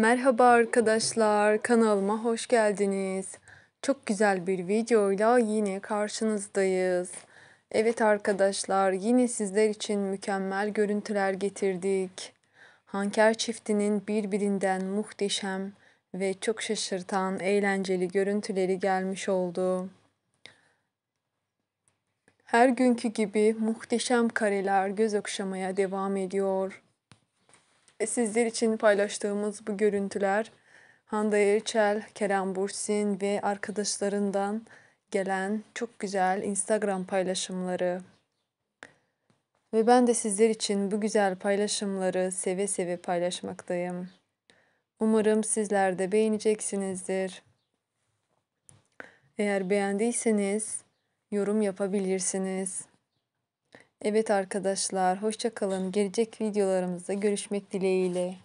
Merhaba arkadaşlar, kanalıma hoş geldiniz. Çok güzel bir videoyla yine karşınızdayız. Evet arkadaşlar, yine sizler için mükemmel görüntüler getirdik. Hanker çiftinin birbirinden muhteşem ve çok şaşırtan eğlenceli görüntüleri gelmiş oldu. Her günkü gibi muhteşem kareler göz okşamaya devam ediyor. E, sizler için paylaştığımız bu görüntüler Hande Erçel, Kerem Bursin ve arkadaşlarından gelen çok güzel Instagram paylaşımları. Ve ben de sizler için bu güzel paylaşımları seve seve paylaşmaktayım. Umarım sizler de beğeneceksinizdir. Eğer beğendiyseniz yorum yapabilirsiniz. Evet arkadaşlar hoşçakalın. Gelecek videolarımızda görüşmek dileğiyle.